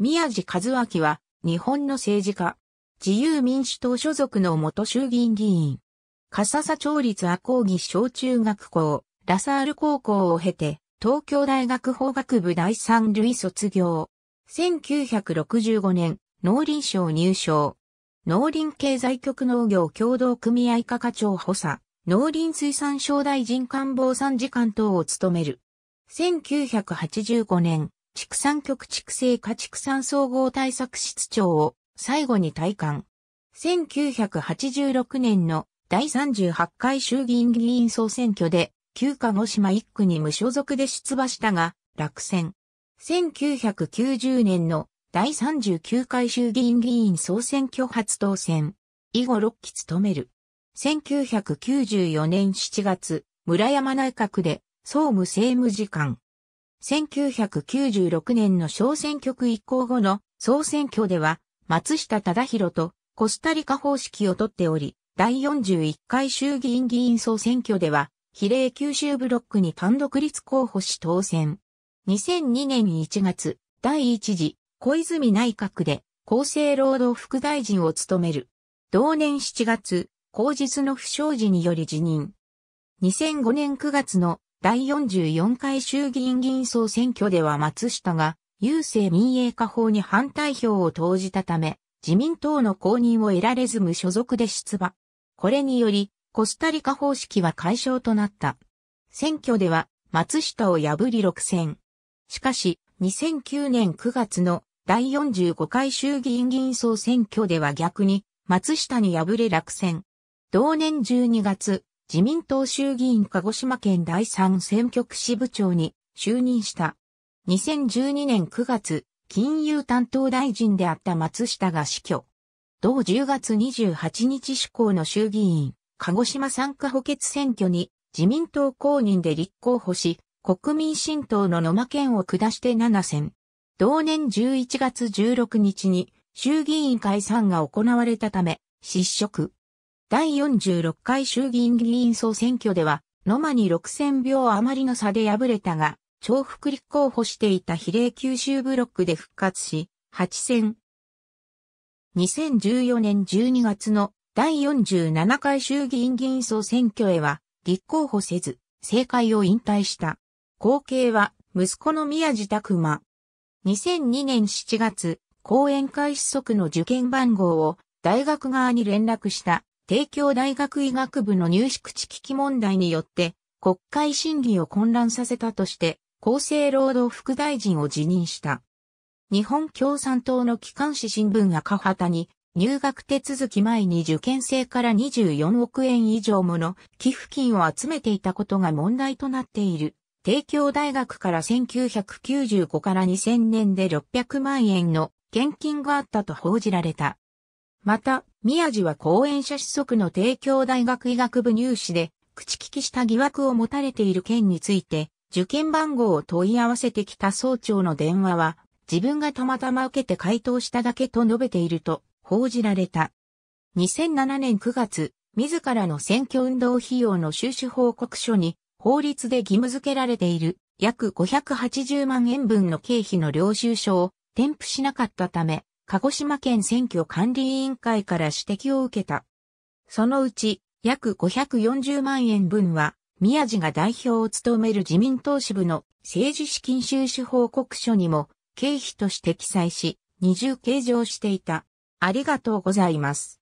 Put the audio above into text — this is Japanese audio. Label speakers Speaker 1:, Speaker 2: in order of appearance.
Speaker 1: 宮地和明は、日本の政治家。自由民主党所属の元衆議院議員。笠佐町立阿講義小中学校、ラサール高校を経て、東京大学法学部第三類卒業。1965年、農林省入省。農林経済局農業協同組合課課長補佐、農林水産省大臣官房参事官等を務める。1985年、畜産局畜生家畜産総合対策室長を最後に退官。1986年の第38回衆議院議員総選挙で、旧鹿児島1区に無所属で出馬したが、落選。1990年の第39回衆議院議員総選挙初当選。以後6期務める。1994年7月、村山内閣で総務政務次官。1996年の小選挙区一行後の総選挙では、松下忠宏とコスタリカ方式をとっており、第41回衆議院議員総選挙では、比例九州ブロックに単独立候補し当選。2002年1月、第1次小泉内閣で厚生労働副大臣を務める。同年7月、公実の不祥事により辞任。2005年9月の第44回衆議院議員総選挙では松下が、郵政民営化法に反対票を投じたため、自民党の公認を得られず無所属で出馬。これにより、コスタリカ方式は解消となった。選挙では、松下を破り6選。しかし、2009年9月の第45回衆議院議員総選挙では逆に、松下に敗れ落選。同年12月、自民党衆議院鹿児島県第3選挙区支部長に就任した。2012年9月、金融担当大臣であった松下が死去。同10月28日施行の衆議院、鹿児島参加補欠選挙に自民党公認で立候補し、国民新党の野間県を下して7選。同年11月16日に衆議院解散が行われたため、失職。第46回衆議院議員総選挙では、野間に6000票余りの差で敗れたが、重複立候補していた比例九州ブロックで復活し、8選。2014年12月の第47回衆議院議員総選挙へは、立候補せず、政界を引退した。後継は、息子の宮地拓馬。2002年7月、講演会子速の受験番号を大学側に連絡した帝京大学医学部の入試口危機問題によって、国会審議を混乱させたとして、厚生労働副大臣を辞任した。日本共産党の機関紙新聞赤旗に、入学手続き前に受験生から24億円以上もの寄付金を集めていたことが問題となっている。帝京大学から1995から2000年で600万円の献金があったと報じられた。また、宮地は講演者子息の帝京大学医学部入試で、口利きした疑惑を持たれている件について、受験番号を問い合わせてきた総長の電話は、自分がたまたま受けて回答しただけと述べていると報じられた。2007年9月、自らの選挙運動費用の収支報告書に、法律で義務付けられている約580万円分の経費の領収書を添付しなかったため、鹿児島県選挙管理委員会から指摘を受けた。そのうち、約540万円分は、宮地が代表を務める自民党支部の政治資金収支報告書にも経費として記載し、二重計上していた。ありがとうございます。